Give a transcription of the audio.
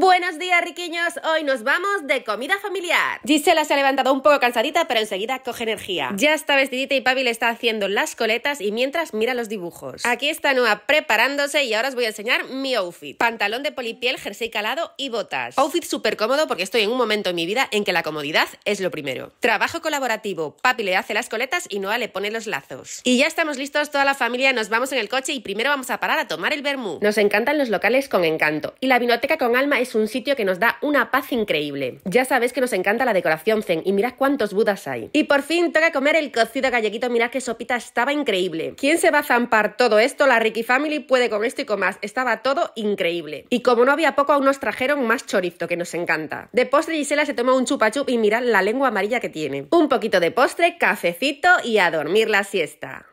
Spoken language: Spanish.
Buenos días, riquiños. Hoy nos vamos de comida familiar. Gisela se ha levantado un poco cansadita, pero enseguida coge energía. Ya está vestidita y Papi le está haciendo las coletas y mientras mira los dibujos. Aquí está Noah preparándose y ahora os voy a enseñar mi outfit. Pantalón de polipiel, jersey calado y botas. Outfit súper cómodo porque estoy en un momento en mi vida en que la comodidad es lo primero. Trabajo colaborativo. Papi le hace las coletas y Noah le pone los lazos. Y ya estamos listos toda la familia, nos vamos en el coche y primero vamos a parar a tomar el vermú. Nos encantan los locales con encanto y la vinoteca con alma es es un sitio que nos da una paz increíble. Ya sabes que nos encanta la decoración zen y mirad cuántos budas hay. Y por fin toca comer el cocido galleguito, mirad qué sopita estaba increíble. ¿Quién se va a zampar todo esto? La Ricky Family puede con esto y con más. Estaba todo increíble. Y como no había poco, aún nos trajeron más chorizo, que nos encanta. De postre Gisela se toma un chupachup y mirad la lengua amarilla que tiene. Un poquito de postre, cafecito y a dormir la siesta.